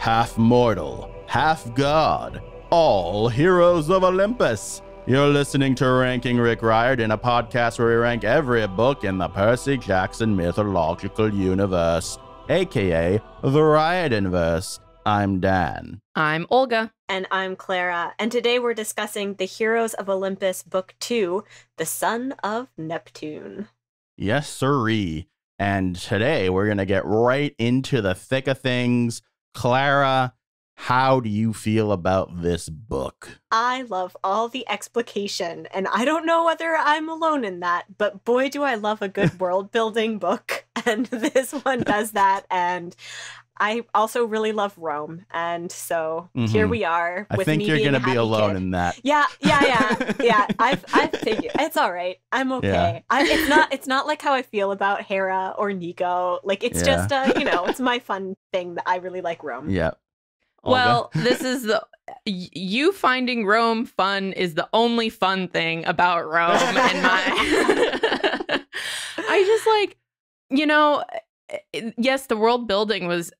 half mortal, half god, all heroes of Olympus. You're listening to Ranking Rick Riordan, a podcast where we rank every book in the Percy Jackson mythological universe, aka the Riordanverse. I'm Dan. I'm Olga. And I'm Clara. And today we're discussing The Heroes of Olympus, Book Two The Son of Neptune. Yes, sirree. And today we're going to get right into the thick of things. Clara, how do you feel about this book? I love all the explication, and I don't know whether I'm alone in that, but boy, do I love a good world building book. And this one does that. And I also really love Rome, and so mm-hmm. here we are. I think you're going to be alone kid. in that. Yeah, yeah, yeah, yeah. I've, I've figured it's all right. I'm okay. Yeah. I, it's not, it's not like how I feel about Hera or Nico. Like it's yeah. just, a, uh, you know, it's my fun thing that I really like Rome. Yeah. Olga. Well, this is the you finding Rome fun is the only fun thing about Rome and my I just like you know eh, eh, yes the world building was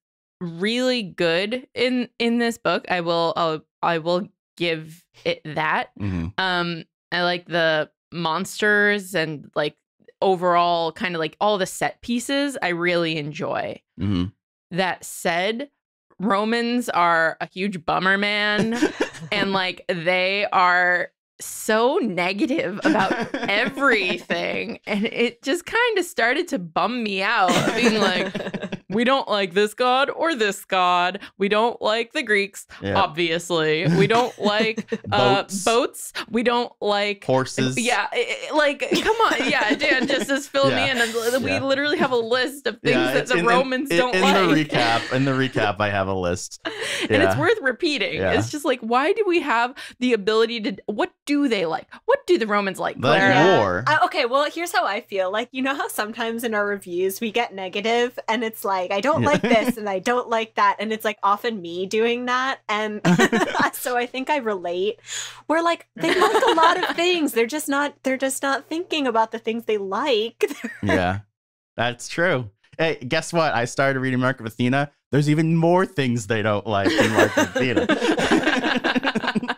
really good in in this book. I will I'll, I will give it that. Mm-hmm. Um I like the monsters and like overall kind of like all the set pieces I really enjoy. Mm-hmm. That said, Romans are a huge bummer man and like they are so negative about everything and it just kind of started to bum me out being like we don't like this god or this god. We don't like the Greeks, yeah. obviously. We don't like uh, boats. We don't like horses. Yeah, it, like come on, yeah, Dan, just just fill yeah. me in. And we literally have a list of things that the in, Romans in, don't in like. In the recap, in the recap, I have a list, and it's worth repeating. It's just like, why do we have the ability to? What do they like? What do the Romans like? Claire? war. Uh, okay, well, here's how I feel. Like you know how sometimes in our reviews we get negative, and it's like like i don't yeah. like this and i don't like that and it's like often me doing that and so i think i relate we're like they like a lot of things they're just not they're just not thinking about the things they like yeah that's true hey guess what i started reading mark of athena there's even more things they don't like in mark of athena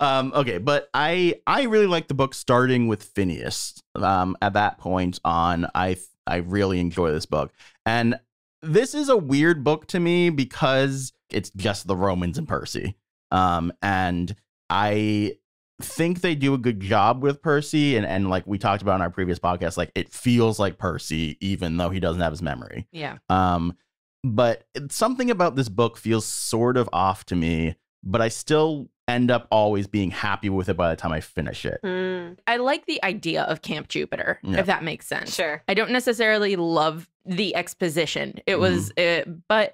um, okay, but I I really like the book starting with Phineas. Um, at that point on, I I really enjoy this book, and this is a weird book to me because it's just the Romans and Percy. Um, and I think they do a good job with Percy. And, and like we talked about in our previous podcast, like it feels like Percy, even though he doesn't have his memory. Yeah. Um, but something about this book feels sort of off to me, but I still end up always being happy with it by the time I finish it. Mm. I like the idea of Camp Jupiter, yeah. if that makes sense. Sure. I don't necessarily love the exposition. It was, mm. Mm-hmm. it, eh, but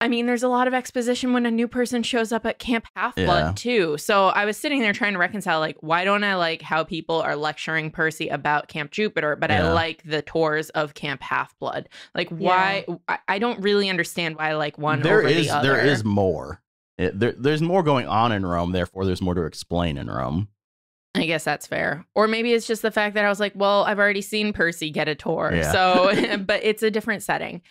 I mean, there's a lot of exposition when a new person shows up at Camp Half Blood yeah. too. So I was sitting there trying to reconcile, like, why don't I like how people are lecturing Percy about Camp Jupiter, but yeah. I like the tours of Camp Half Blood. Like, why? I, I don't really understand why I like one. There is the there is more it, eh, there, there's more going on in Rome, therefore, there's more to explain in Rome. I guess that's fair. Or maybe it's just the fact that I was like, well, I've already seen Percy get a tour. Yeah. So, but it's a different setting.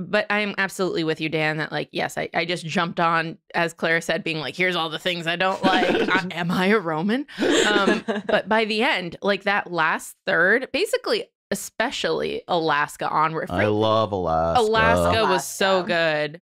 But I'm absolutely with you, Dan, that like, yes, I, I just jumped on, as Clara said, being like, here's all the things I don't like. I, am I a Roman? Um, but by the end, like that last third, basically, especially Alaska onward. I love Alaska. Alaska. Alaska was so good.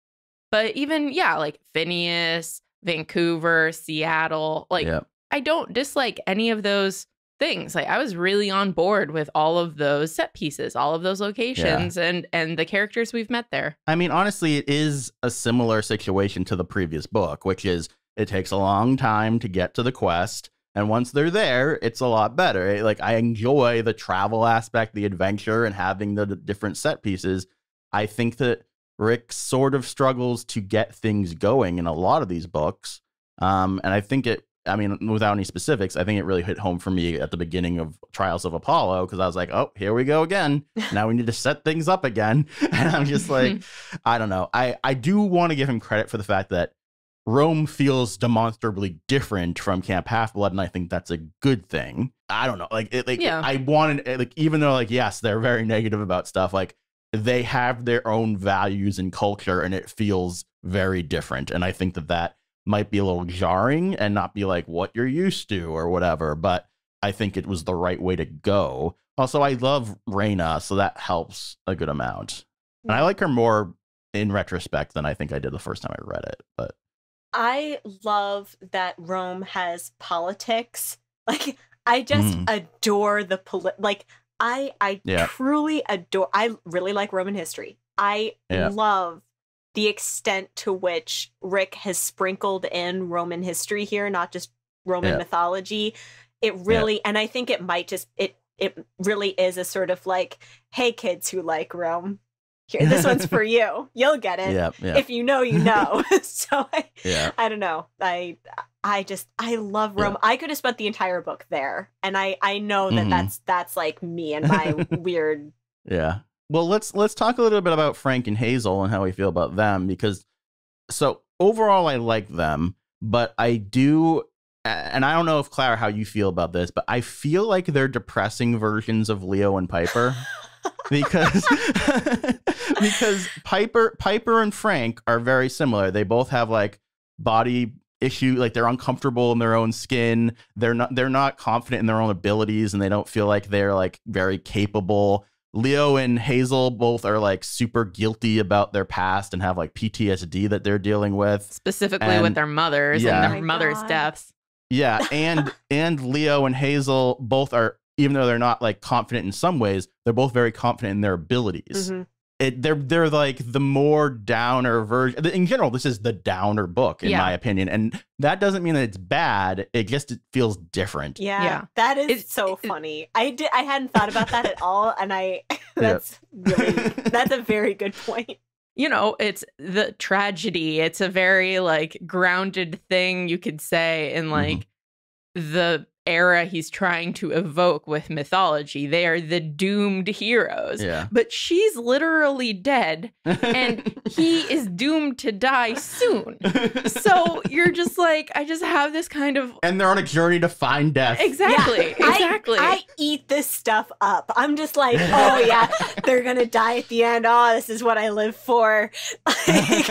But even, yeah, like Phineas, Vancouver, Seattle, like I don't dislike any of those things. Like I was really on board with all of those set pieces, all of those locations yeah. and and the characters we've met there. I mean, honestly, it is a similar situation to the previous book, which is it takes a long time to get to the quest, and once they're there, it's a lot better. Like I enjoy the travel aspect, the adventure and having the different set pieces. I think that Rick sort of struggles to get things going in a lot of these books. Um, and I think it, I mean, without any specifics, I think it really hit home for me at the beginning of Trials of Apollo because I was like, oh, here we go again. now we need to set things up again. And I'm just like, I don't know. I, I do want to give him credit for the fact that Rome feels demonstrably different from Camp Half Blood, and I think that's a good thing. I don't know, like, it, like yeah. I wanted, like, even though, like, yes, they're very negative about stuff. Like, they have their own values and culture, and it feels very different. And I think that that might be a little jarring and not be like what you're used to or whatever, but I think it was the right way to go. Also, I love Reina, so that helps a good amount. And I mm. like her more in retrospect than I think I did the first time I read it, but I love that Rome has politics. Like I just mm. adore the poli- like I I yeah. truly adore I really like Roman history. I yeah. love the extent to which Rick has sprinkled in Roman history here, not just Roman yeah. mythology. It really and I think it might just it it really is a sort of like, hey kids who like Rome, here this one's for you you'll get it yeah, yeah. if you know you know so I, yeah. I don't know i I just I love Rome. Yeah. I could have spent the entire book there, and I I know that mm-hmm. that's that's like me and my weird. Yeah. Well, let's let's talk a little bit about Frank and Hazel and how we feel about them because so overall I like them, but I do and I don't know if Clara how you feel about this, but I feel like they're depressing versions of Leo and Piper. because because Piper Piper and Frank are very similar. They both have like body issue like they're uncomfortable in their own skin they're not they're not confident in their own abilities and they don't feel like they're like very capable leo and hazel both are like super guilty about their past and have like ptsd that they're dealing with specifically and, with their mothers yeah. and their oh mother's God. deaths yeah and and leo and hazel both are even though they're not like confident in some ways they're both very confident in their abilities mm-hmm it, they're they're like the more downer version. In general, this is the downer book, in yeah. my opinion, and that doesn't mean that it's bad. It just it feels different. Yeah, yeah. that is so it, funny. I did I hadn't thought about that at all, and I that's yeah. really, that's a very good point. You know, it's the tragedy. It's a very like grounded thing you could say in mm-hmm. like mm-hmm. the era he's trying to evoke with mythology. They are the doomed heroes. Yeah. But she's literally dead and he is doomed to die soon. So you're just like, I just have this kind of And they're on a journey to find death. Exactly. Yeah, exactly. I, I, eat this stuff up. I'm just like, oh yeah, they're gonna die at the end. Oh, this is what I live for. Like,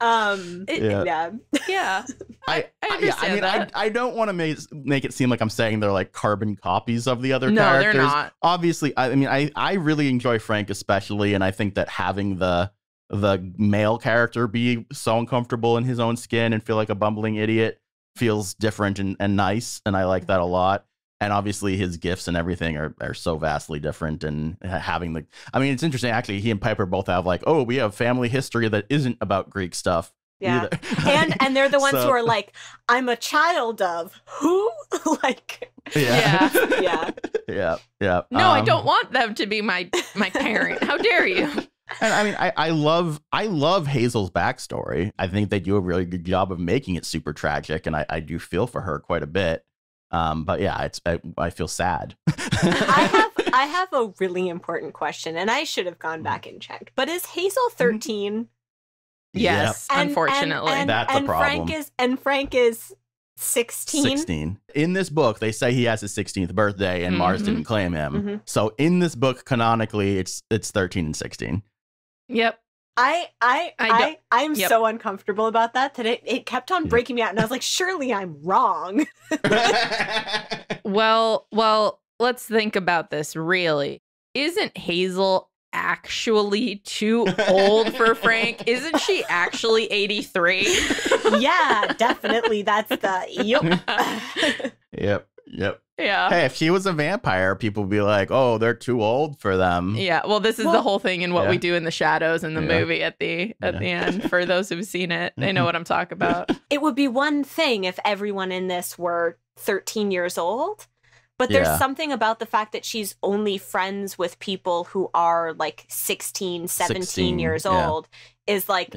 um, yeah. yeah. yeah. I, I, yeah, I mean, I, I don't want to make, make it seem like I'm saying they're like carbon copies of the other no, characters. They're not. Obviously, I, I mean, I, I really enjoy Frank, especially, and I think that having the the male character be so uncomfortable in his own skin and feel like a bumbling idiot feels different and, and nice. And I like that a lot and obviously his gifts and everything are, are so vastly different and having the i mean it's interesting actually he and piper both have like oh we have family history that isn't about greek stuff yeah and and they're the ones so. who are like i'm a child of who like yeah yeah yeah, yeah, yeah. no um, i don't um, want them to be my my parent how dare you and I mean, I, I love I love Hazel's backstory. I think they do a really good job of making it super tragic, and I, I do feel for her quite a bit. Um, but yeah, it's I, I feel sad. I have I have a really important question, and I should have gone back and checked. But is Hazel mm-hmm. thirteen? Yes, yep. and, unfortunately, and, and, that's and a problem. Frank is and Frank is 16? 16. In this book, they say he has his 16th birthday and mm-hmm. Mars didn't claim him. Mm-hmm. So in this book, canonically, it's it's 13 and 16. Yep. I I I, I am yep. so uncomfortable about that that it, it kept on breaking me out and I was like, surely I'm wrong. well, well, let's think about this really. Isn't Hazel actually too old for Frank? Isn't she actually 83? yeah, definitely. That's the yep. yep. Yep. Yeah. Hey, if she was a vampire, people would be like, "Oh, they're too old for them." Yeah. Well, this is well, the whole thing in what yeah. we do in the shadows in the yeah. movie at the at yeah. the end. For those who've seen it, they know mm-hmm. what I'm talking about. It would be one thing if everyone in this were 13 years old, but there's something about the fact that she's only friends with people who are like 16, 17 16, years old is like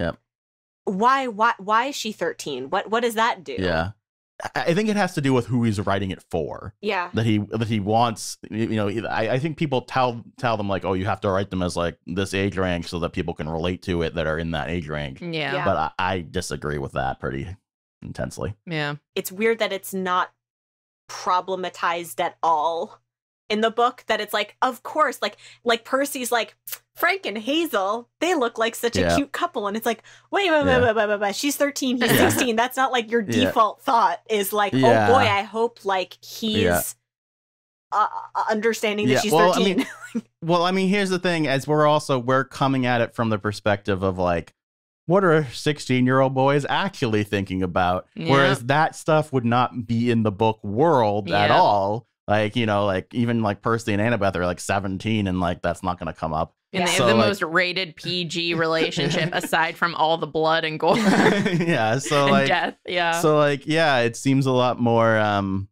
why why why is she 13? What what does that do? Yeah. I think it has to do with who he's writing it for. Yeah. That he that he wants. You know, I, I think people tell tell them like, oh, you have to write them as like this age range so that people can relate to it that are in that age range. Yeah. yeah. But I, I disagree with that pretty intensely. Yeah. It's weird that it's not problematized at all in the book that it's like, of course, like like Percy's like Frank and Hazel, they look like such yeah. a cute couple, and it's like, wait, wait, wait, wait, wait, wait, wait, she's thirteen, he's sixteen. That's not like your default thought is like, oh boy, I hope like he's uh, uh, understanding that she's well, thirteen. I mean, well, I mean, here's the thing: as we're also we're coming at it from the perspective of like what are 16 year old boys actually thinking about? Yep. Whereas that stuff would not be in the book world yep. at all. Like, you know, like even like Percy and Annabeth are like 17 and like that's not going to come up. And they so, have the like, most rated PG relationship aside from all the blood and gore. yeah. So like, death. Yeah. So like, yeah, it seems a lot more, um,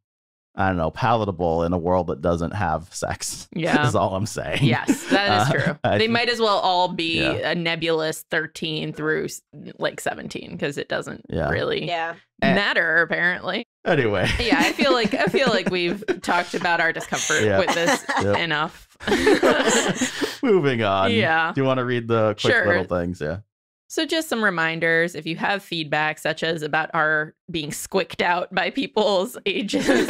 I don't know, palatable in a world that doesn't have sex. Yeah. Is all I'm saying. Yes, that is uh, true. Uh, they might as well all be yeah. a nebulous 13 through like 17 because it doesn't yeah. really yeah. Eh. matter, apparently. Anyway. Yeah, I feel like I feel like we've talked about our discomfort yeah. with this yep. enough. Moving on. Yeah. Do you want to read the quick sure. little things? Yeah. So, just some reminders if you have feedback, such as about our being squicked out by people's ages,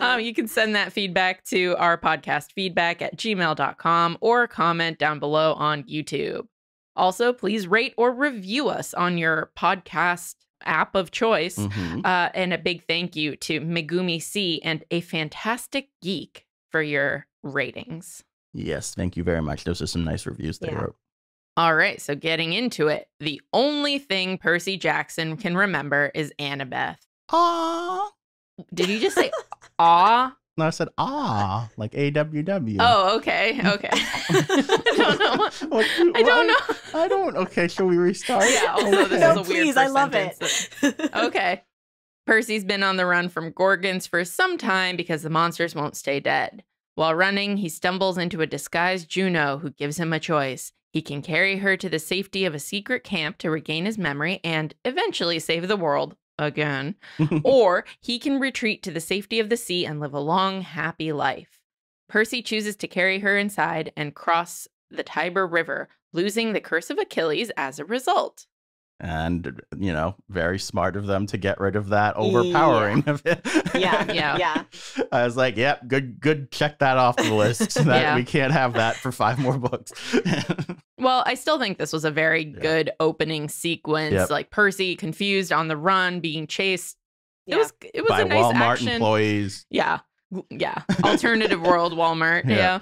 um, you can send that feedback to our podcast feedback at gmail.com or comment down below on YouTube. Also, please rate or review us on your podcast app of choice. Mm-hmm. Uh, and a big thank you to Megumi C and A Fantastic Geek for your ratings. Yes, thank you very much. Those are some nice reviews they yeah. wrote. All right, so getting into it, the only thing Percy Jackson can remember is Annabeth. Ah. Did you just say ah? No, I said ah, like A W W. Oh, okay, okay. I don't know. What, I don't know. I don't. Okay, shall we restart? Yeah. this no, is a please, I love it. okay. Percy's been on the run from Gorgons for some time because the monsters won't stay dead. While running, he stumbles into a disguised Juno who gives him a choice. He can carry her to the safety of a secret camp to regain his memory and eventually save the world again. or he can retreat to the safety of the sea and live a long, happy life. Percy chooses to carry her inside and cross the Tiber River, losing the curse of Achilles as a result and you know very smart of them to get rid of that overpowering yeah. of it yeah yeah yeah i was like yep good good check that off the list so that yeah. we can't have that for five more books well i still think this was a very good opening sequence yep. like percy confused on the run being chased it was it was By a nice walmart action. employees yeah yeah alternative world walmart yeah.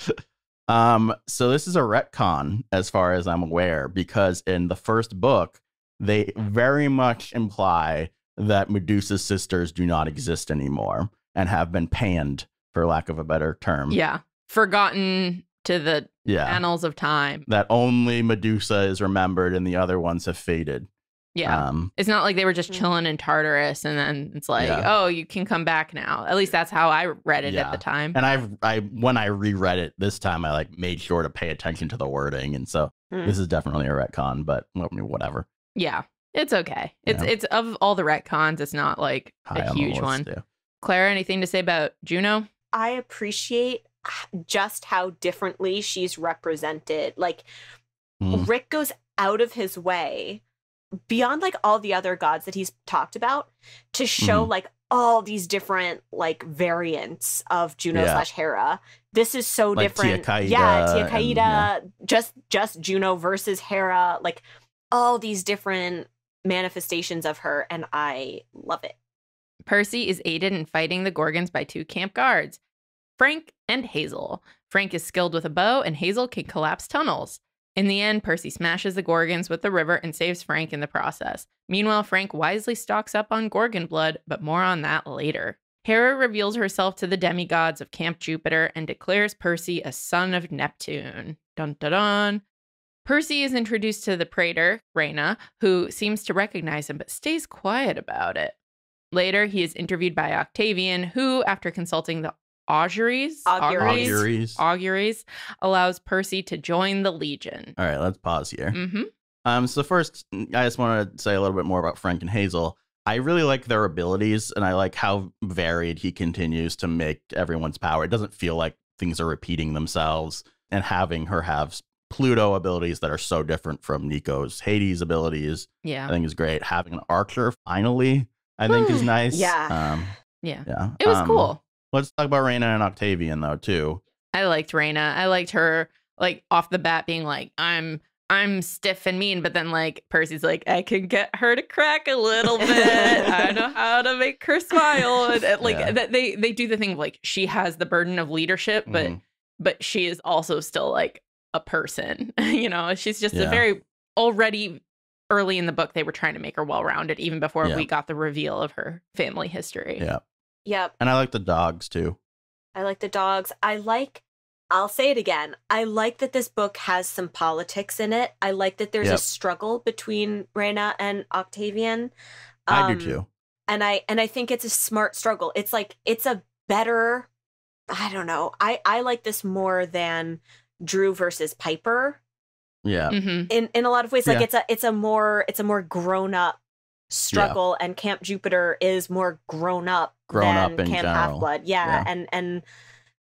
um so this is a retcon as far as i'm aware because in the first book they very much imply that Medusa's sisters do not exist anymore and have been panned, for lack of a better term. Yeah. Forgotten to the yeah. annals of time. That only Medusa is remembered and the other ones have faded. Yeah. Um, it's not like they were just mm-hmm. chilling in Tartarus and then it's like, yeah. oh, you can come back now. At least that's how I read it yeah. at the time. And I've I when I reread it this time I like made sure to pay attention to the wording. And so mm. this is definitely a retcon, but whatever. Yeah, it's okay. It's yeah. it's of all the retcons, it's not like High a on huge one. Clara, anything to say about Juno? I appreciate just how differently she's represented. Like mm. Rick goes out of his way beyond like all the other gods that he's talked about to show mm. like all these different like variants of Juno yeah. slash Hera. This is so like different. Tia yeah, Tia Kaida, and, yeah. just just Juno versus Hera. Like all these different manifestations of her, and I love it. Percy is aided in fighting the Gorgons by two camp guards, Frank and Hazel. Frank is skilled with a bow, and Hazel can collapse tunnels. In the end, Percy smashes the Gorgons with the river and saves Frank in the process. Meanwhile, Frank wisely stocks up on Gorgon blood, but more on that later. Hera reveals herself to the demigods of Camp Jupiter and declares Percy a son of Neptune. Dun dun dun. Percy is introduced to the praetor, Reyna, who seems to recognize him but stays quiet about it. Later, he is interviewed by Octavian, who, after consulting the auguries, auguries, auguries, auguries allows Percy to join the Legion. All right, let's pause here. Mm-hmm. Um, so first, I just want to say a little bit more about Frank and Hazel. I really like their abilities, and I like how varied he continues to make everyone's power. It doesn't feel like things are repeating themselves, and having her have Pluto abilities that are so different from Nico's Hades abilities. Yeah. I think is great. Having an archer finally, I think is hmm. nice. Yeah. Um, yeah. Yeah. It was um, cool. Let's talk about Reyna and Octavian though too. I liked Reyna. I liked her like off the bat being like, I'm I'm stiff and mean, but then like Percy's like, I can get her to crack a little bit. I know how to make her smile. And, and uh, like yeah. they they do the thing of like she has the burden of leadership, but mm. but she is also still like a person. you know, she's just yeah. a very already early in the book they were trying to make her well-rounded even before yeah. we got the reveal of her family history. Yeah. Yep. And I like the dogs too. I like the dogs. I like I'll say it again. I like that this book has some politics in it. I like that there's yep. a struggle between Reyna and Octavian. Um, I do um, too. And I and I think it's a smart struggle. It's like it's a better I don't know. I I like this more than Drew versus Piper. Yeah. Mm-hmm. In in a lot of ways, like yeah. it's a it's a more it's a more grown up struggle, yeah. and Camp Jupiter is more grown up grown than up in Camp Half Blood. Yeah, yeah, and and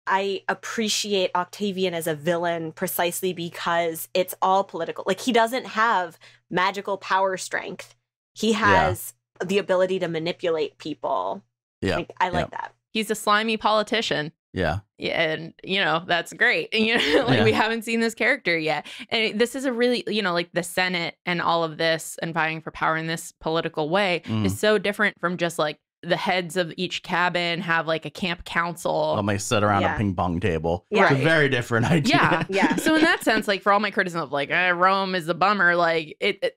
I appreciate Octavian as a villain precisely because it's all political. Like he doesn't have magical power strength. He has the ability to manipulate people. Yeah, like, I like that. He's a slimy politician. Yeah. yeah. And, you know, that's great. You know, like yeah. we haven't seen this character yet. And this is a really, you know, like the Senate and all of this and vying for power in this political way mm. is so different from just like the heads of each cabin have like a camp council. They sit around yeah. a ping pong table. Yeah. It's a very different idea. Yeah. Yeah. so in that sense, like for all my criticism of like eh, Rome is the bummer, like it, it,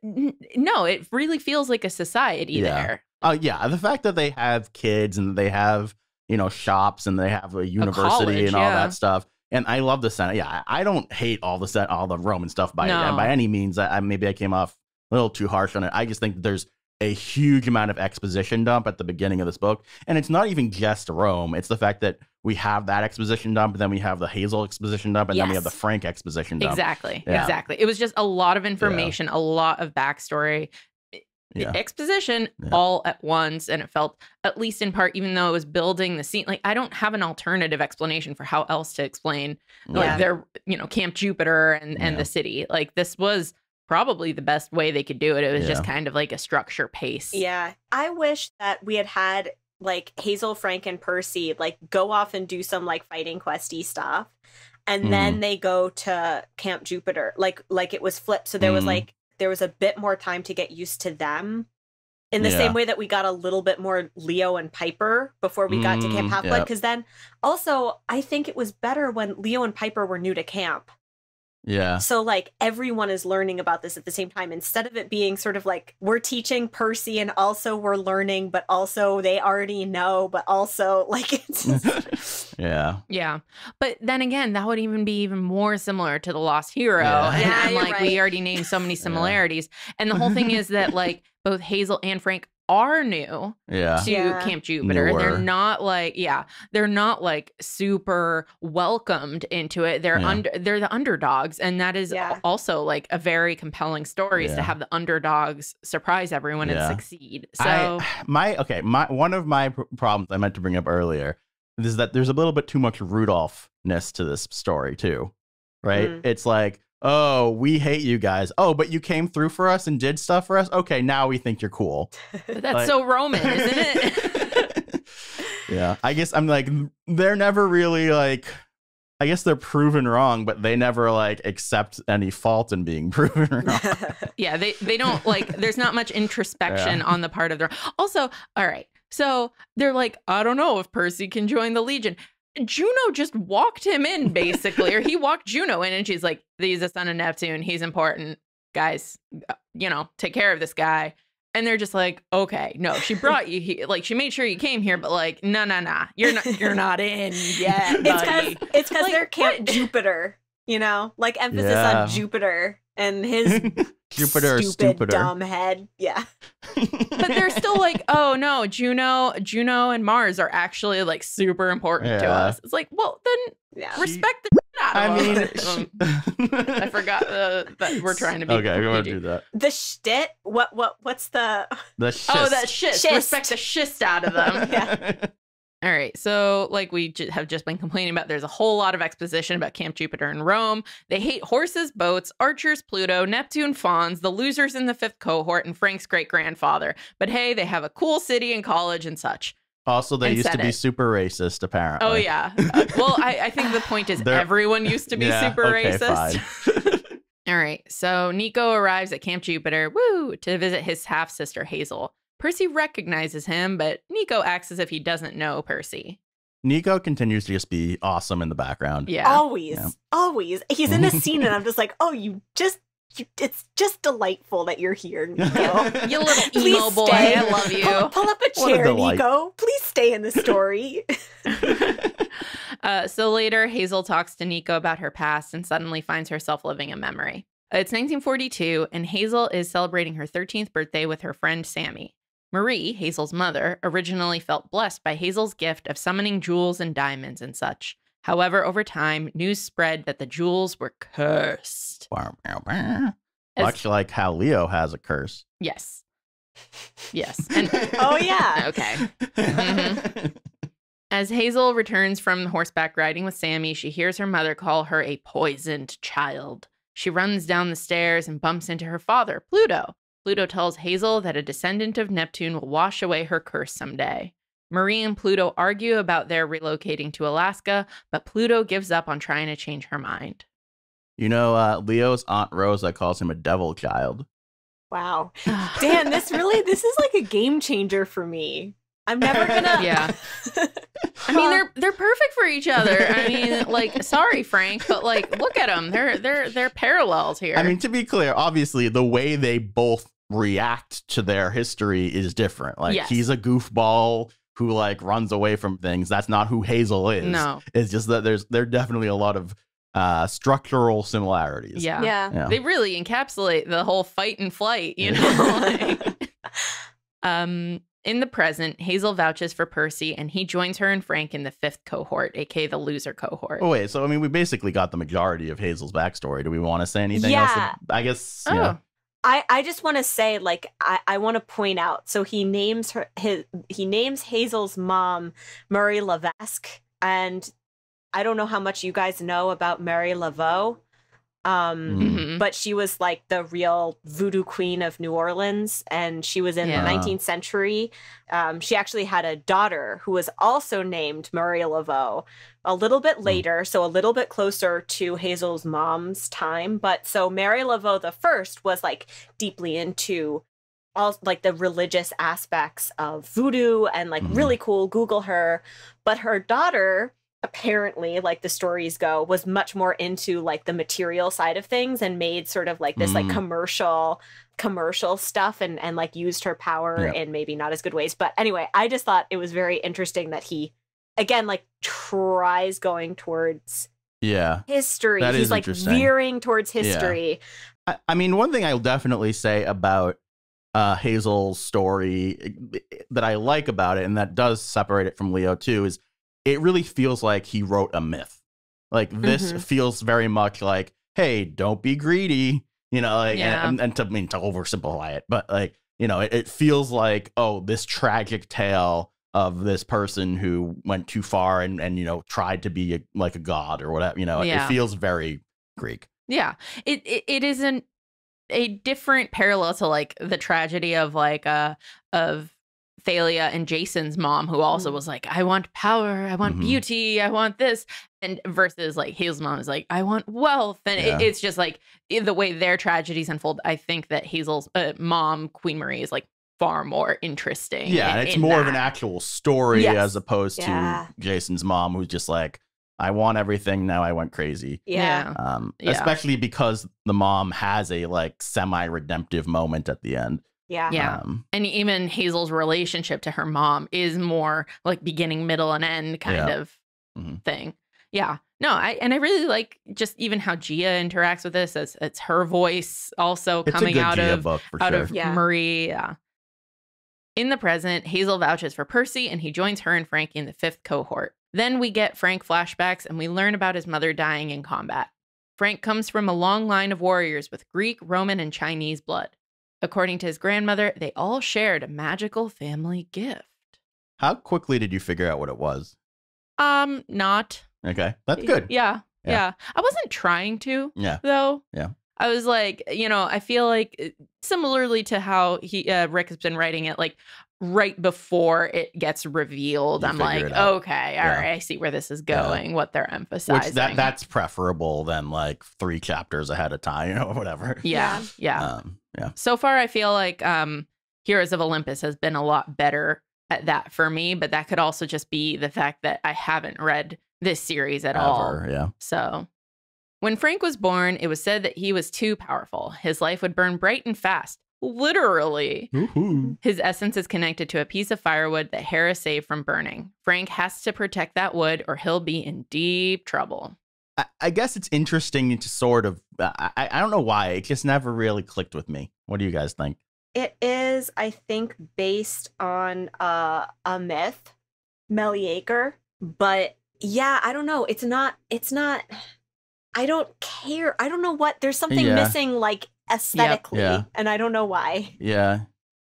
no, it really feels like a society yeah. there. Oh uh, yeah. The fact that they have kids and they have you know shops and they have a university a college, and all yeah. that stuff and I love the Senate. Yeah, I don't hate all the Senate, all the Roman stuff by no. by any means. I, maybe I came off a little too harsh on it. I just think there's a huge amount of exposition dump at the beginning of this book, and it's not even just Rome. It's the fact that we have that exposition dump, and then we have the Hazel exposition dump, and yes. then we have the Frank exposition dump. Exactly, yeah. exactly. It was just a lot of information, yeah. a lot of backstory yeah. exposition yeah. all at once. And it felt, at least in part, even though it was building the scene, like I don't have an alternative explanation for how else to explain yeah. like their, you know, Camp Jupiter and, and the city. Like this was probably the best way they could do it. It was just kind of like a structure pace. Yeah. I wish that we had had like Hazel, Frank, and Percy like go off and do some like fighting questy stuff and mm. then mm-hmm. they go to Camp Jupiter, like like it was flipped. So there mm. was mm-hmm. like there was a bit more time to get used to them in the yeah. same way that we got a little bit more Leo and Piper before we got to Camp mm, Half Blood. Because then also, I think it was better when Leo and Piper were new to camp. Yeah. So like everyone is learning about this at the same time instead of it being sort of like we're teaching Percy and also we're learning but also they already know but also like it's Yeah. Yeah. But then again, that would even be even more similar to the lost hero yeah. and, yeah, and like right. we already named so many similarities. Yeah. And the whole thing is that like both Hazel and Frank are new yeah. to yeah. Camp Jupiter. Newer. They're not like yeah, they're not like super welcomed into it. They're yeah. under they're the underdogs and that is yeah. also like a very compelling story is to have the underdogs surprise everyone and succeed. So I, my okay, my one of my problems I meant to bring up earlier is that there's a little bit too much Rudolphness to this story too. Right? Mm. It's like Oh, we hate you guys. Oh, but you came through for us and did stuff for us. Okay, now we think you're cool. That's like, so Roman, isn't it? yeah, I guess I'm like they're never really like. I guess they're proven wrong, but they never like accept any fault in being proven wrong. yeah, they they don't like. There's not much introspection yeah. on the part of their. Also, all right. So they're like, I don't know if Percy can join the Legion. Juno just walked him in, basically, or he walked Juno in, and she's like, "He's a son of Neptune. He's important, guys. Uh, you know, take care of this guy." And they're just like, "Okay, no, she brought you here. Like, she made sure you came here, but like, no, no, no, you're not, you're not in yet." Buddy. It's because it's because like, they're Camp what? Jupiter, you know, like emphasis yeah. on Jupiter and his Jupiter stupid stupider. dumb head. Yeah. but they're still like, oh no, Juno, Juno and Mars are actually like super important yeah. to us. It's like, well then yeah. respect the out I mean, um, I forgot the, that we're trying to be. Okay, we're gonna do that. The shit. What? What? What's the? The oh, shist. Oh, that shit. Respect the shist out of them. yeah. All right. So, like we j- have just been complaining about, there's a whole lot of exposition about Camp Jupiter and Rome. They hate horses, boats, archers, Pluto, Neptune, fawns, the losers in the fifth cohort, and Frank's great grandfather. But hey, they have a cool city and college and such. Also, they used to be super racist, apparently. Oh, yeah. Uh, well, I, I, think the point is everyone used to be yeah, super okay, racist. All right. So, Nico arrives at Camp Jupiter, woo, to visit his half sister, Hazel. Percy recognizes him, but Nico acts as if he doesn't know Percy. Nico continues to just be awesome in the background. Yeah. Always. Yeah. Always. He's in the scene and I'm just like, oh, you just you, it's just delightful that you're here, Nico. you little emo boy. Stay. I love you. Pull, pull up a chair, a Nico. Please stay in the story. uh, so later, Hazel talks to Nico about her past and suddenly finds herself living a memory. It's 1942, and Hazel is celebrating her 13th birthday with her friend Sammy. Marie, Hazel's mother, originally felt blessed by Hazel's gift of summoning jewels and diamonds and such. However, over time, news spread that the jewels were cursed. Much like how Leo has a curse. Yes. Yes. And, oh, yeah. Okay. Mm-hmm. As Hazel returns from horseback riding with Sammy, she hears her mother call her a poisoned child. She runs down the stairs and bumps into her father, Pluto, Pluto tells Hazel that a descendant of Neptune will wash away her curse someday. Marie and Pluto argue about their relocating to Alaska, but Pluto gives up on trying to change her mind. You know, uh, Leo's Aunt Rosa calls him a devil child. Wow. Dan, this really, this is like a game changer for me. I'm never gonna. yeah. I mean, they're they're perfect for each other. I mean, like, sorry, Frank, but like, look at them. They're they're they're parallels here. I mean, to be clear, obviously, the way they both react to their history is different. Like yes. he's a goofball who like runs away from things. That's not who Hazel is. No. It's just that there's there definitely a lot of uh, structural similarities. Yeah. yeah. yeah. They really encapsulate the whole fight and flight, you know. um in the present, Hazel vouches for Percy and he joins her and Frank in the fifth cohort, aka the loser cohort. Oh, wait. So, I mean, we basically got the majority of Hazel's backstory. Do we want to say anything yeah. else? I guess. Oh. Yeah. I, I just want to say like I, I want to point out so he names her his he names Hazel's mom Murray Levesque and I don't know how much you guys know about Mary Laveau um, mm-hmm. But she was like the real voodoo queen of New Orleans, and she was in yeah. the 19th century. Um, she actually had a daughter who was also named Marie Laveau a little bit hmm. later, mm. so a little bit closer to Hazel's mom's time. But so Mary Laveau the first was like deeply into all like the religious aspects of voodoo and like mm. really cool. Google her, but her daughter apparently like the stories go was much more into like the material side of things and made sort of like this mm. like commercial commercial stuff and and like used her power in maybe not as good ways but anyway i just thought it was very interesting that he again like tries going towards yeah history that he's like veering towards history yeah. I, I mean one thing i'll definitely say about uh, Hazel's story eh, that I like about it, and that does separate it from Leo too, is it really feels like he wrote a myth. Like this mm-hmm. feels very much like, hey, don't be greedy, you know, like, yeah. and, and, to I mean to oversimplify it, but like, you know, it, it feels like, oh, this tragic tale of this person who went too far and, and you know, tried to be a, like a god or whatever, you know, yeah. it, feels very Greek. Yeah. It, it, it isn't a different parallel to like the tragedy of like uh of Thalia and Jason's mom, who also mm. was like, I want power, I want mm-hmm. beauty, I want this. And versus like Hazel's mom is like, I want wealth. And yeah. it, it's just like the way their tragedies unfold. I think that Hazel's uh, mom, Queen Marie, is like far more interesting. Yeah, in, it's more that. of an actual story yes. as opposed yeah. to Jason's mom, who's just like, I want everything now. I went crazy. Yeah. Um, yeah. Especially because the mom has a like semi redemptive moment at the end. Yeah. Yeah. Um, and even Hazel's relationship to her mom is more like beginning, middle, and end kind yeah. of mm-hmm. thing. Yeah. No, I and I really like just even how Gia interacts with this as it's her voice also it's coming out Gia of out sure. of yeah. Marie. In the present, Hazel vouches for Percy and he joins her and Frank in the fifth cohort. Then we get Frank flashbacks and we learn about his mother dying in combat. Frank comes from a long line of warriors with Greek, Roman, and Chinese blood. According to his grandmother, they all shared a magical family gift. How quickly did you figure out what it was? Um, not. Okay. That's good. Yeah. Yeah. yeah. I wasn't trying to. Yeah. Though. Yeah. I was like, you know, I feel like uh, similarly to how he uh, Rick has been writing it, like right before it gets revealed, you I'm like, okay, all yeah. right, I see where this is going, yeah. what they're emphasizing. Which that that's preferable than like three chapters ahead of time or whatever. Yeah, yeah, um, yeah. So far, I feel like um, Heroes of Olympus has been a lot better at that for me, but that could also just be the fact that I haven't read this series at Ever, all. Yeah. So when Frank was born, it was said that he was too powerful. His life would burn bright and fast. Literally. Ooh-hoo. His essence is connected to a piece of firewood that Harris saved from burning. Frank has to protect that wood or he'll be in deep trouble. I, I guess it's interesting to sort of, uh, I, I don't know why. It just never really clicked with me. What do you guys think? It is, I think, based on uh, a myth, Meliaker. But yeah, I don't know. It's not, it's not, I don't care. I don't know what there's something yeah. missing like aesthetically yeah. and I don't know why. Yeah.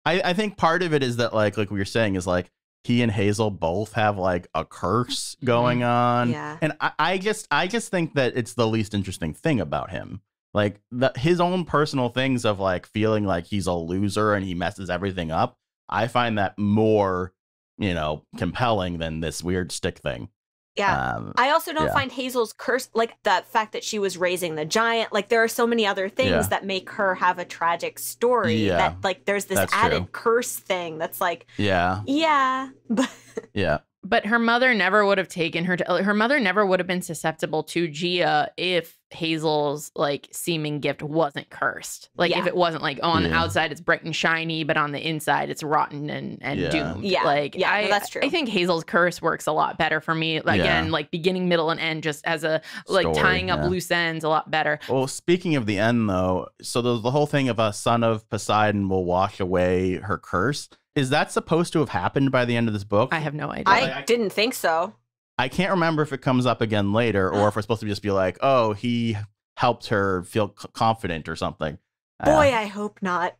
I, I think part of it is that like like we were saying is like he and Hazel both have like a curse mm-hmm. going on. Yeah. And I, I just I just think that it's the least interesting thing about him. Like the, his own personal things of like feeling like he's a loser and he messes everything up. I find that more, you know, compelling than this weird stick thing. Yeah. Um, I also don't yeah. find Hazel's curse, like the fact that she was raising the giant, like there are so many other things yeah. that make her have a tragic story yeah. that, like, there's this that's added true. curse thing that's like, yeah. Yeah. But yeah. But her mother never would have taken her to uh, her mother never would have been susceptible to Gia if Hazel's like seeming gift wasn't cursed. Like yeah. if it wasn't like on yeah. the outside it's bright and shiny, but on the inside it's rotten and and yeah. doomed. Yeah, like yeah, I, no, that's true. I think Hazel's curse works a lot better for me. Again, like beginning, middle, and end, just as a like Story, tying up loose ends a lot better. Well, speaking of the end though, so the whole thing of a son of Poseidon will wash away her curse. Is that supposed to have happened by the end of this book? I have no idea. I, didn't think so. I can't remember if it comes up again later or if we're supposed to just be like, oh, he helped her feel confident or something. Boy, uh, I hope not.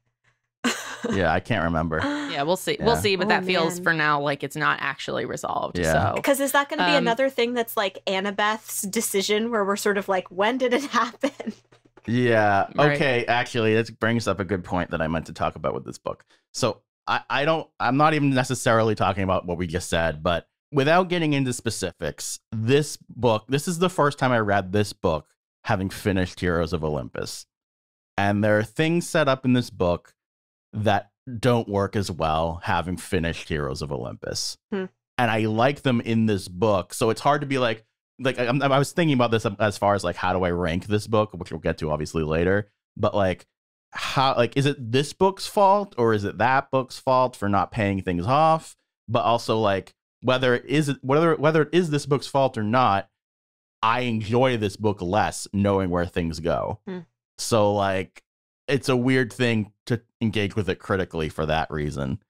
yeah, I can't remember. Yeah, we'll see. Yeah. We'll see, but oh, that feels for now like it's not actually resolved. Yeah. Because so. is that going to be um, another thing that's like Annabeth's decision where we're sort of like, when did it happen? Yeah. Right. Okay. Actually, this brings up a good point that I meant to talk about with this book. So I, I don't I'm not even necessarily talking about what we just said, but without getting into specifics, this book, this is the first time I read this book having finished Heroes of Olympus. And there are things set up in this book that don't work as well having finished Heroes of Olympus. Hmm. And I like them in this book. So it's hard to be like, like I, I was thinking about this as far as like, how do I rank this book, which we'll get to obviously later. But like, how like is it this book's fault or is it that book's fault for not paying things off? But also like whether it is whether whether it is this book's fault or not, I enjoy this book less knowing where things go. Hmm. So like it's a weird thing to engage with it critically for that reason.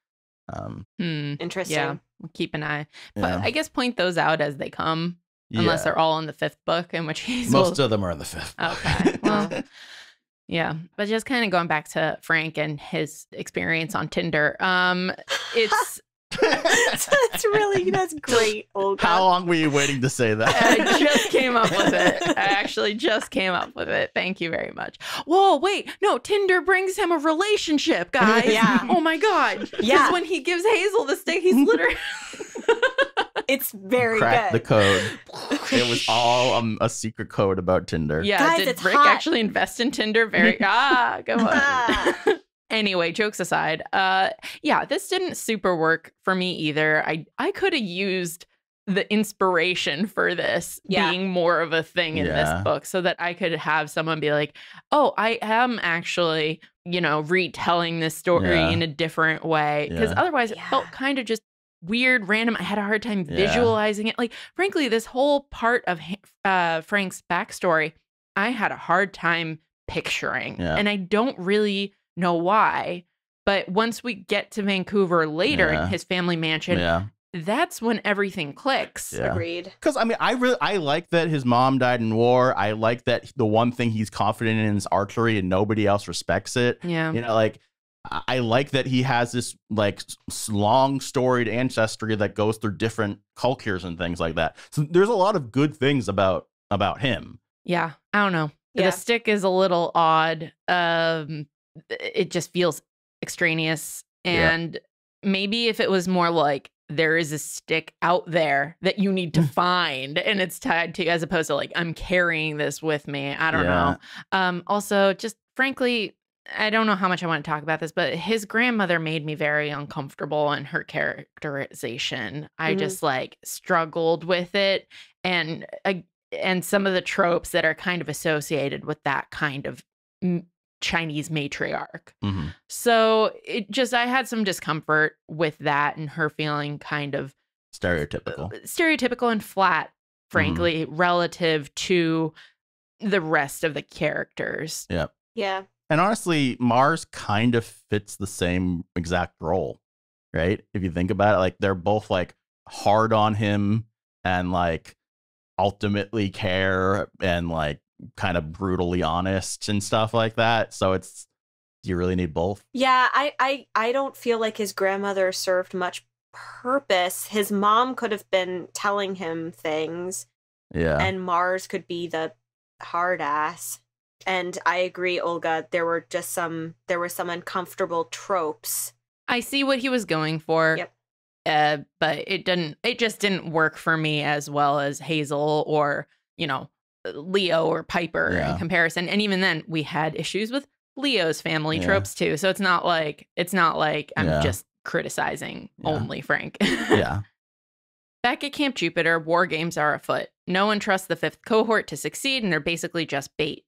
Um hmm. interesting. Yeah. Keep an eye. But yeah. I guess point those out as they come. Unless yeah. they're all in the fifth book, in which case most of them are in the fifth. Book. Okay. Well, Yeah. But just kind of going back to Frank and his experience on Tinder. Um it's that's really that's great. Olga. How long were you waiting to say that? I just came up with it. I actually just came up with it. Thank you very much. Whoa, wait, no, Tinder brings him a relationship, guys. Yeah. Oh my god. Yeah. When he gives Hazel the stick, he's literally. It's very cracked good. the code. it was all um, a secret code about Tinder. Yeah, Guys, did Rick hot. actually invest in Tinder? Very ah, go on. Ah. anyway, jokes aside, uh, yeah, this didn't super work for me either. I I could have used the inspiration for this yeah. being more of a thing in yeah. this book so that I could have someone be like, oh, I am actually, you know, retelling this story yeah. in a different way. Because otherwise it felt kind of just weird, random. I had a hard time yeah. visualizing it. Like, frankly, this whole part of uh, Frank's backstory, I had a hard time picturing. Yeah. And I don't really know why. But once we get to Vancouver later yeah. in his family mansion, yeah. that's when everything clicks. Yeah. Agreed. Because I mean, I really I like that his mom died in war. I like that the one thing he's confident in is archery, and nobody else respects it. Yeah, you know, like I like that he has this like long storied ancestry that goes through different cultures and things like that. So there's a lot of good things about about him. Yeah, I don't know. Yeah. The stick is a little odd. Um, it just feels extraneous, and yeah. maybe if it was more like there is a stick out there that you need to find and it's tied to as opposed to like I'm carrying this with me. I don't yeah. know. Um also just frankly I don't know how much I want to talk about this, but his grandmother made me very uncomfortable in her characterization. I mm-hmm. just like struggled with it and uh, and some of the tropes that are kind of associated with that kind of m- Chinese matriarch. Mm-hmm. So it just I had some discomfort with that and her feeling kind of stereotypical. Uh, stereotypical and flat, mm-hmm. frankly, mm-hmm. relative to the rest of the characters. Yeah. Yeah. And honestly, Mars kind of fits the same exact role, right? If you think about it, like they're both like hard on him and like ultimately care and like kind of brutally honest and stuff like that. So it's do you really need both? Yeah, I I I don't feel like his grandmother served much purpose. His mom could have been telling him things. Yeah. And Mars could be the hard ass and I agree, Olga. There were just some there were some uncomfortable tropes. I see what he was going for. Yep. Uh, but it didn't it just didn't work for me as well as Hazel or, you know, Leo or Piper yeah. in comparison. And even then we had issues with Leo's family yeah. tropes too. So it's not like it's not like I'm yeah. just criticizing only Frank. yeah. Back at Camp Jupiter, war games are afoot. No one trusts the fifth cohort to succeed and they're basically just bait.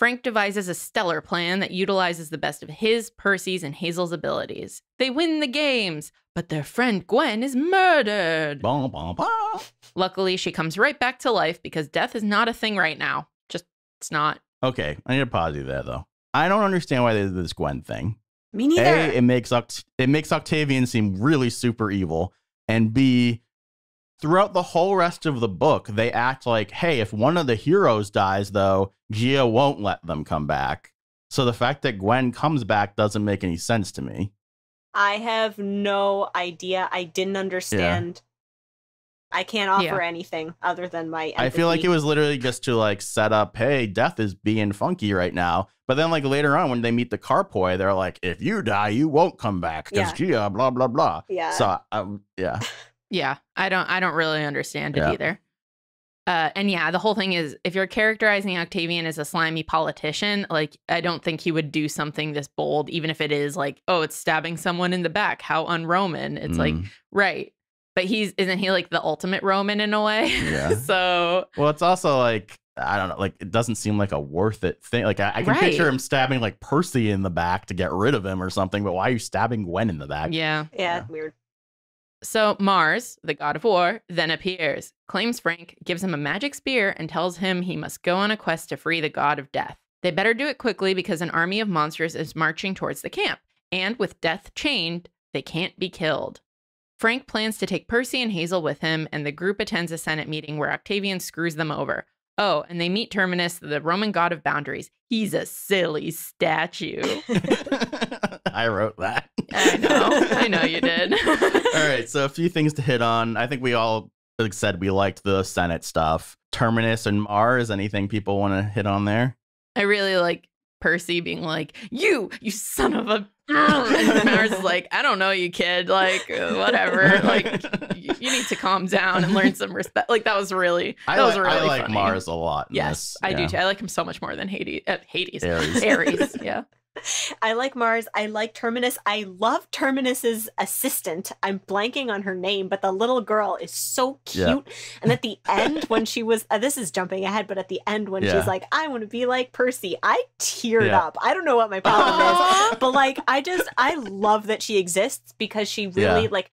Frank devises a stellar plan that utilizes the best of his, Percy's, and Hazel's abilities. They win the games, but their friend Gwen is murdered. Bah, bah, bah. Luckily, she comes right back to life because death is not a thing right now. Just, it's not. Okay, I need to pause you there, though. I don't understand why they did this Gwen thing. Me neither. A, it makes, Oct- it makes Octavian seem really super evil, and B, throughout the whole rest of the book, they act like, hey, if one of the heroes dies, though, Gia won't let them come back. So the fact that Gwen comes back doesn't make any sense to me. I have no idea. I didn't understand. Yeah. I can't offer yeah. anything other than my. Empathy. I feel like it was literally just to like set up, hey, death is being funky right now. But then, like later on, when they meet the carpoy, they're like, if you die, you won't come back because yeah. Gia, blah, blah, blah. Yeah. So, um, yeah. Yeah, I don't I don't really understand it yeah. either. Uh, and yeah, the whole thing is if you're characterizing Octavian as a slimy politician, like I don't think he would do something this bold, even if it is like, oh, it's stabbing someone in the back. How un-Roman? It's mm. like right, but he's isn't he like the ultimate Roman in a way? Yeah. so well, it's also like I don't know, like it doesn't seem like a worth it thing. Like I, I can right. picture him stabbing like Percy in the back to get rid of him or something, but why are you stabbing Gwen in the back? Yeah, yeah, yeah. weird. So Mars, the god of war, then appears, claims Frank, gives him a magic spear, and tells him he must go on a quest to free the god of death. They better do it quickly because an army of monsters is marching towards the camp, and with death chained, they can't be killed. Frank plans to take Percy and Hazel with him, and the group attends a Senate meeting where Octavian screws them over, Oh, and they meet Terminus, the Roman god of boundaries. He's a silly statue. I wrote that. I know. I know you did. all right. So, a few things to hit on. I think we all like said we liked the Senate stuff. Terminus and Mars, anything people want to hit on there? I really like Percy being like, You, you son of a and is like, I don't know you, kid. Like, uh, whatever. Like, you, you need to calm down and learn some respect. Like, that was really, that I was really. I like funny. Mars a lot. Yes, this. I yeah. do too. I like him so much more than Hades. Uh, Hades. Ares. Ares. Yeah. I like Mars. I like Terminus. I love Terminus's assistant. I'm blanking on her name, but the little girl is so cute. Yeah. And at the end, when she was, uh, this is jumping ahead, but at the end, when yeah. she's like, I want to be like Percy, I teared yeah. up. I don't know what my problem is, but like, I just, I love that she exists because she really, like,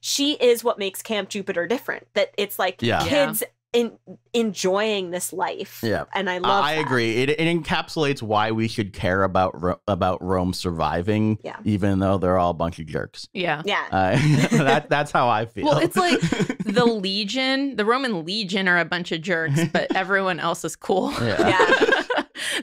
she is what makes Camp Jupiter different. That it's like kids in, enjoying this life. Yeah, and I love. I that. agree. It, it encapsulates why we should care about Ro- about Rome surviving. Yeah. even though they're all a bunch of jerks. Yeah, yeah. Uh, that, that's how I feel. Well, it's like the Legion, the Roman Legion, are a bunch of jerks, but everyone else is cool. yeah. yeah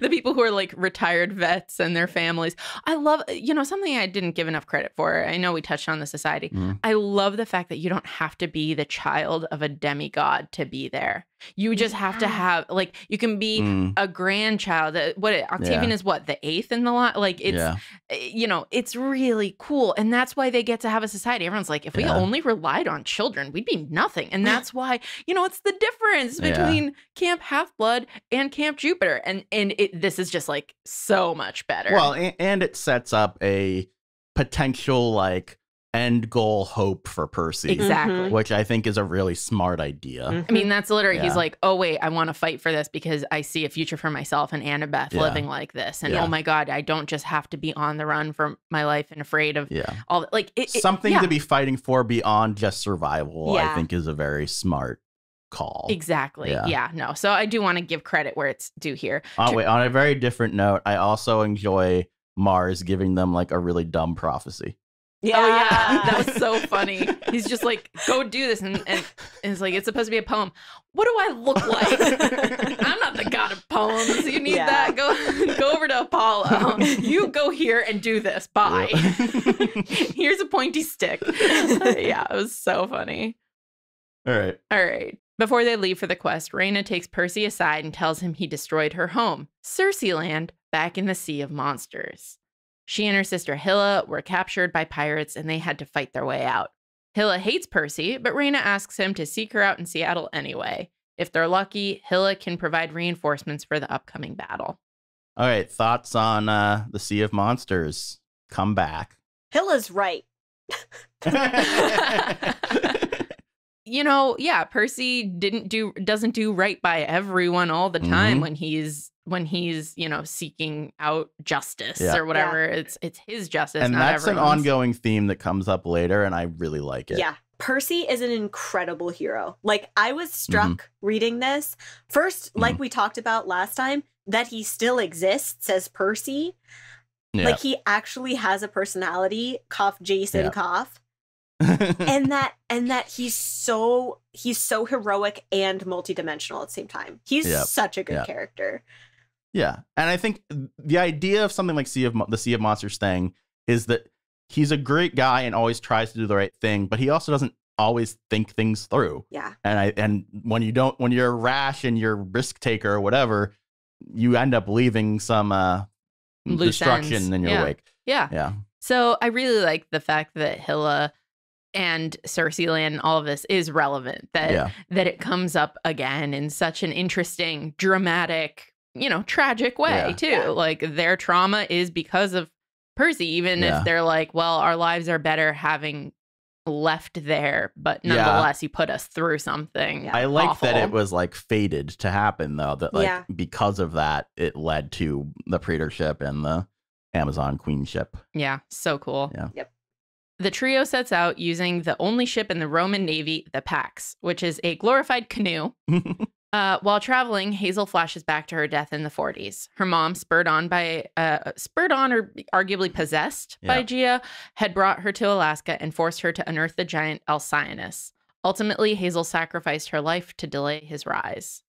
the people who are like retired vets and their families. I love, you know, something I didn't give enough credit for. I know we touched on the society. Mm. I love the fact that you don't have to be the child of a demigod to be there. You just have to have like you can be mm. a grandchild. What Octavian yeah. is what the eighth in the line. Like it's yeah. Eh, you know it's really cool, and that's why they get to have a society. Everyone's like, if we yeah. only relied on children, we'd be nothing. And that's why you know it's the difference between Camp Half Blood and Camp Jupiter, and and it, this is just like so much better. Well, and, and it sets up a potential like end goal hope for Percy. Exactly. Which I think is a really smart idea. Mm-hmm. I mean, that's literally, yeah. he's like, oh, wait, I want to fight for this because I see a future for myself and Annabeth yeah. living like this. And oh yeah. oh my God, I don't just have to be on the run for my life and afraid of yeah. all that. Like, it, it, something to be fighting for beyond just survival, I think is a very smart call. Exactly. Yeah. yeah. no. So I do want to give credit where it's due here. Oh, to- wait, on a very different note, I also enjoy Mars giving them like a really dumb prophecy. Yeah. Oh yeah, that was so funny. He's just like, go do this, and, and, and it's like it's supposed to be a poem. What do I look like? I'm not the god of poems. You need yeah. that. Go go over to Apollo. You go here and do this. Bye. Here's a pointy stick. yeah, it was so funny. All right. All right. Before they leave for the quest, Reyna takes Percy aside and tells him he destroyed her home, Cersei Land, back in the Sea of Monsters. She and her sister Hilla were captured by pirates and they had to fight their way out. Hilla hates Percy, but Reyna asks him to seek her out in Seattle anyway. If they're lucky, Hilla can provide reinforcements for the upcoming battle. All right, thoughts on uh, the Sea of Monsters come back. Hilla's right. you know, yeah, Percy didn't do doesn't do right by everyone all the time mm-hmm. when he's when he's you know seeking out justice yeah. or whatever yeah. it's it's his justice and that's everyone's. an ongoing theme that comes up later and i really like it yeah percy is an incredible hero like i was mm-hmm. struck mm -hmm. reading this 1st mm -hmm. like mm-hmm. we talked about last time that he still exists as percy yeah. like he actually has a personality cough jason cough and that and that he's so he's so heroic and multidimensional at the same time he's such a good character yeah, and I think the idea of something like Sea of Mo- the Sea of Monsters thing is that he's a great guy and always tries to do the right thing, but he also doesn't always think things through. Yeah. And I and when you don't when you're rash and you're risk taker or whatever, you end up leaving some uh destruction ends. in your yeah. wake. Yeah. Yeah. So I really like the fact that Hilla and Cersei Land, all of this is relevant. That yeah. that it comes up again in such an interesting, dramatic, you know, tragic way yeah. too. Like their trauma is because of Percy, even yeah. if they're like, well, our lives are better having left there, but nonetheless, you put us through something. I like awful. that it was like fated to happen though, that like because of that, it led to the praetorship and the Amazon queenship. Yeah. So cool. Yeah. Yep. The trio sets out using the only ship in the Roman Navy, the Pax, which is a glorified canoe Uh, while traveling, Hazel flashes back to her death in the 40s. Her mom, spurred on by uh, spurred on or arguably possessed yeah. by Gia, had brought her to Alaska and forced her to unearth the giant Alcyonus. Ultimately, Hazel sacrificed her life to delay his rise.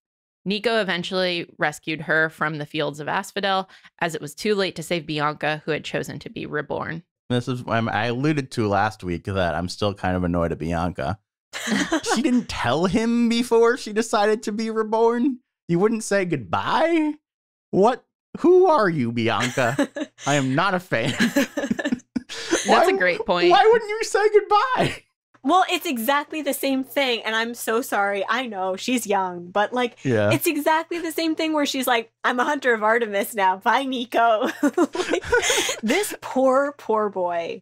Nico eventually rescued her from the fields of Asphodel, as it was too late to save Bianca, who had chosen to be reborn. This is I alluded to last week that I'm still kind of annoyed at Bianca. she didn't tell him before she decided to be reborn. You wouldn't say goodbye? What? Who are you, Bianca? I am not a fan. That's why, a great point. Why wouldn't you say goodbye? Well, it's exactly the same thing. And I'm so sorry. I know she's young, but like, yeah. it's exactly the same thing where she's like, I'm a hunter of Artemis now. Bye, Nico. like, this poor, poor boy.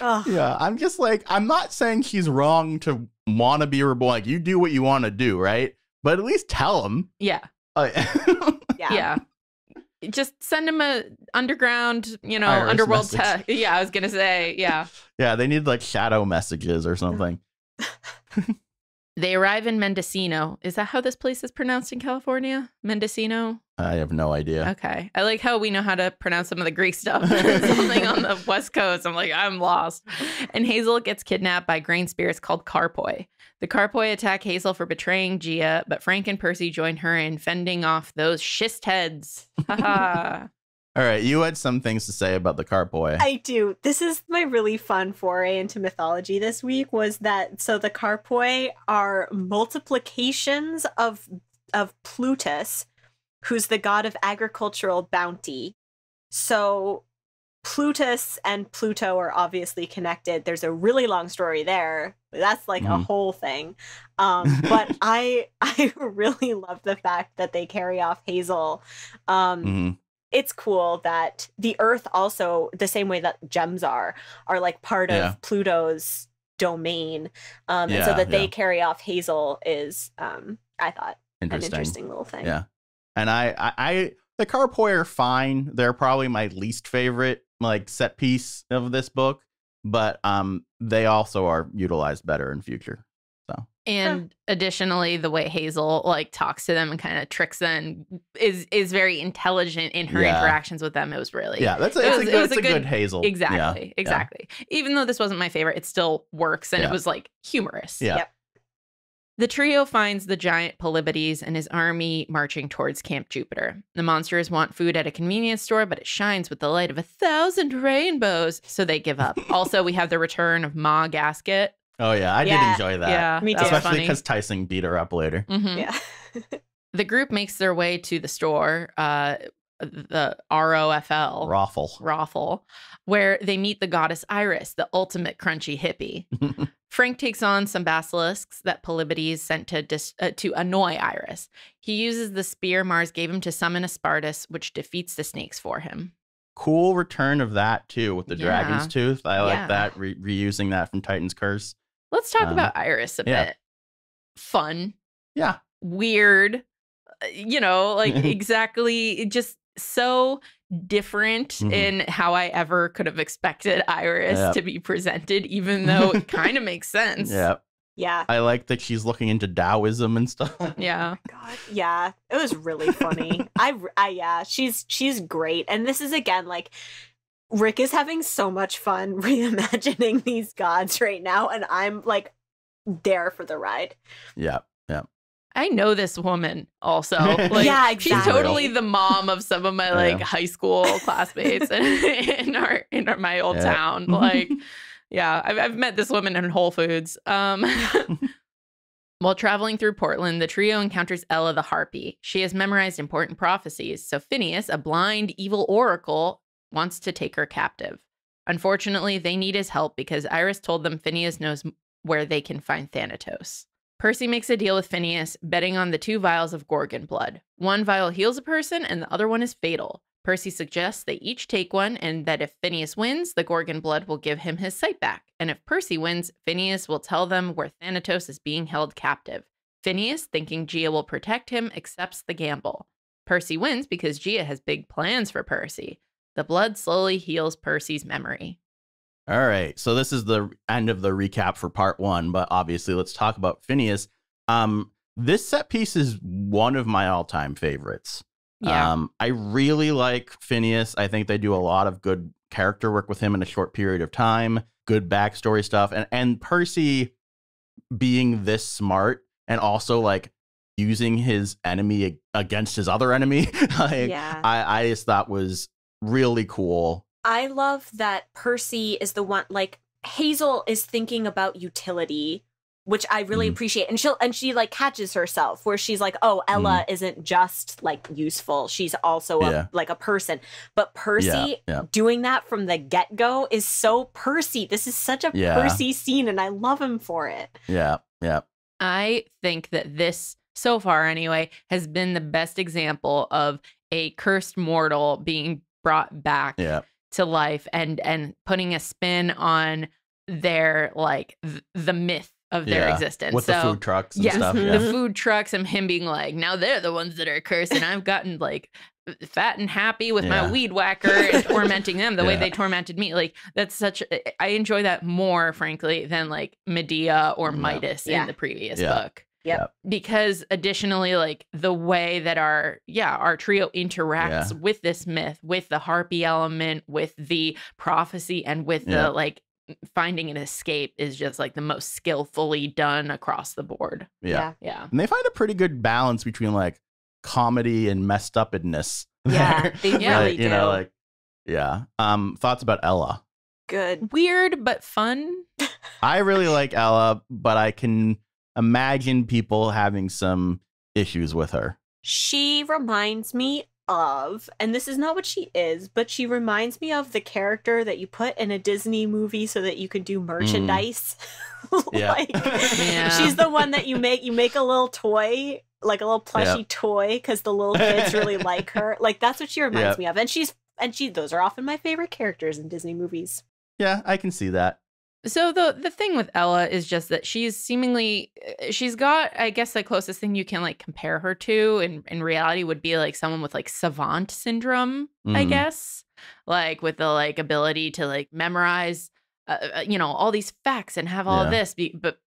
Ugh. Yeah, I'm just like, I'm not saying he's wrong to want to be reborn. Like, you do what you want to do, right? But at least tell him. Yeah. Uh, yeah. yeah. Just send him a underground, you know, underworld. Te- yeah, I was gonna say, yeah. yeah, they need like shadow messages or something. They arrive in Mendocino. Is that how this place is pronounced in California? Mendocino? I have no idea. Okay. I like how we know how to pronounce some of the Greek stuff. Something on the West Coast. I'm like, I'm lost. And Hazel gets kidnapped by grain spirits called Carpoy. The Carpoy attack Hazel for betraying Gia, but Frank and Percy join her in fending off those shist heads. Ha All right, you had some things to say about the cart boy. I do. This is my really fun foray into mythology this week was that so the cart boy are multiplications of of Plutus, who's the god of agricultural bounty. So Plutus and Pluto are obviously connected. There's a really long story there. That's like mm. a mm-hmm. whole thing. Um, but I I really love the fact that they carry off Hazel. Um, mm it's cool that the Earth also, the same way that gems are, are like part yeah. of Pluto's domain. Um, yeah, and so that yeah. they carry off Hazel is, um, I thought, interesting. an interesting little thing. Yeah. And I, I, I the Carpoy are fine. They're probably my least favorite like set piece of this book, but um, they also are utilized better in future. And additionally, the way Hazel like talks to them and kind of tricks them is is very intelligent in her yeah. interactions with them. It was really yeah, that's a, it was, a, good, it was a, good, good, Hazel exactly yeah. exactly. Even though this wasn't my favorite, it still works and it was like humorous. Yeah. Yep. The trio finds the giant Polybides and his army marching towards Camp Jupiter. The monsters want food at a convenience store, but it shines with the light of a thousand rainbows, so they give up. also, we have the return of Ma Gasket, Oh yeah, I yeah. did enjoy that. Yeah, me too. Especially because Tyson beat her up later. Mm-hmm. Yeah. the group makes their way to the store, uh, the ROFL, Raffle, Raffle, where they meet the goddess Iris, the ultimate crunchy hippie. Frank takes on some basilisks that Polybides sent to dis- uh, to annoy Iris. He uses the spear Mars gave him to summon Aspartus, which defeats the snakes for him. Cool return of that too with the yeah. dragon's tooth. I like yeah. that re- reusing that from Titan's Curse. Let's talk um, about Iris a yeah. bit. Fun. Yeah. Weird. Uh, you know, like exactly just so different mm -hmm. in how I ever could have expected Iris yep. to be presented, even though it kind of makes sense. Yeah. Yeah. I like that she's looking into Taoism and stuff. Yeah. God, yeah. It was really funny. I, I yeah, she's she's great. And this is again like Rick is having so much fun reimagining these gods right now, and I'm like there for the ride. Yeah, yeah. I know this woman also. Like, yeah, exactly. She's totally the mom of some of my like yeah. high school classmates in, in our in our, my old yeah. town. Like, yeah, I've, I've met this woman in Whole Foods. Um, While traveling through Portland, the trio encounters Ella the Harpy. She has memorized important prophecies, so Phineas, a blind, evil oracle, wants to take her captive. Unfortunately, they need his help because Iris told them Phineas knows where they can find Thanatos. Percy makes a deal with Phineas, betting on the two vials of Gorgon blood. One vial heals a person, and the other one is fatal. Percy suggests they each take one, and that if Phineas wins, the Gorgon blood will give him his sight back. And if Percy wins, Phineas will tell them where Thanatos is being held captive. Phineas, thinking Gia will protect him, accepts the gamble. Percy wins because Gia has big plans for Percy. The blood slowly heals Percy's memory. All right. So this is the end of the recap for part one, but obviously let's talk about Phineas. Um, this set piece is one of my all time favorites. Yeah. Um, I really like Phineas. I think they do a lot of good character work with him in a short period of time, good backstory stuff. And and Percy being this smart and also like using his enemy against his other enemy. like, yeah. I, I just thought was really cool. I love that Percy is the one like Hazel is thinking about utility, which I really mm. appreciate. And she'll and she like catches herself where she's like, "Oh, Ella mm. isn't just like useful. She's also a, yeah. like a person." But Percy yeah, yeah. doing that from the get-go is so Percy. This is such a Percy scene and I love him for it. Yeah. Yeah. I think that this so far anyway has been the best example of a cursed mortal being brought back yeah. to life and and putting a spin on their like th- the myth of their yeah. existence. With so, the food trucks yes, stuff, yeah. The food trucks and him being like, now they're the ones that are cursed and I've gotten like fat and happy with yeah. my weed whacker and tormenting them the way they tormented me. Like that's such I enjoy that more, frankly, than like Medea or Midas in the previous book. Yep. Because additionally, like the way that our yeah, our trio interacts yeah. with this myth, with the harpy element, with the prophecy, and with the like finding an escape is just like the most skillfully done across the board. Yeah. Yeah. And they find a pretty good balance between like comedy and messed upness. Yeah. They do. You know, like yeah. Um, thoughts about Ella. Good. Weird but fun. I really like Ella, but I can imagine people having some issues with her. She reminds me of, and this is not what she is, but she reminds me of the character that you put in a Disney movie so that you can do merchandise. Mm. like, yeah. she's the one that you make you make a little toy, like a little plushy yep. toy, because the little kids really like her. Like that's what she reminds yep. me of, and she's and she those are often my favorite characters in Disney movies. Yeah, I can see that. So the the thing with Ella is just that she's seemingly uh, she's got I guess the closest thing you can like compare her to in in reality would be like someone with like savant syndrome, mm. I mm-hmm. guess. Like with the like ability to like memorize uh, uh, uh, you know all these facts and have all yeah. this be, but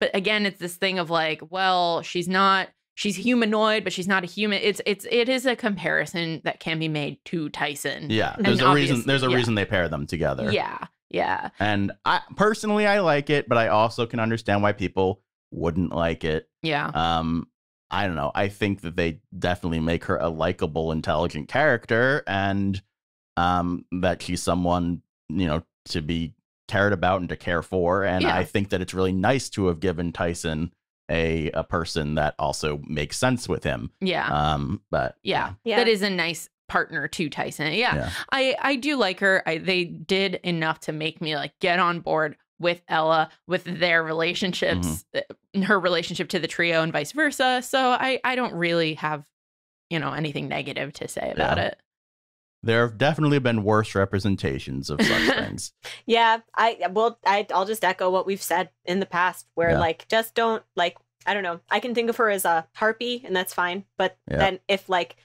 but again it's this thing of like well she's not she's humanoid, but she's not a human. It's it's it is a comparison that can be made to Tyson. Yeah, there's and a reason. There's a yeah. reason they pair them together. Yeah, yeah. And I personally I like it, but I also can understand why people wouldn't like it. Yeah. Um I don't know. I think that they definitely make her a likable, intelligent character and um that she's someone, you know, to be cared about and to care for and yeah. I think that it's really nice to have given Tyson a a person that also makes sense with him. Yeah. Um but yeah. yeah. yeah. That is a nice partner to Tyson. Yeah, yeah. I I do like her. I, they did enough to make me like get on board with Ella, with their relationships, mm-hmm. Eh, her relationship to the trio, and vice versa. So I I don't really have you know anything negative to say about yeah. it. There have definitely been worse representations of such things. Yeah, I well, I, I'll just echo what we've said in the past, where yeah. like just don't like I don't know. I can think of her as a harpy, and that's fine. But yeah. then if like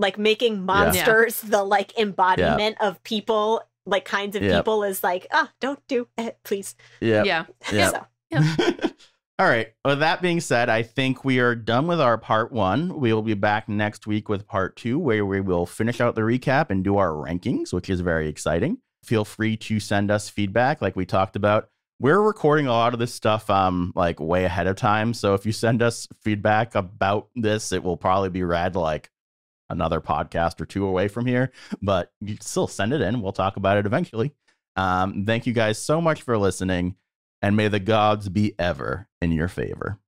like making monsters yeah. the like embodiment yeah. of people like kinds of yep. people is like ah oh, don't do it please yep. yeah yeah so. yep. all right with that being said i think we are done with our part one we will be back next week with part two where we will finish out the recap and do our rankings which is very exciting feel free to send us feedback like we talked about we're recording a lot of this stuff um like way ahead of time so if you send us feedback about this it will probably be read like another podcast or two away from here, but you still send it in. We'll talk about it eventually. Um, thank you guys so much for listening, and may the gods be ever in your favor.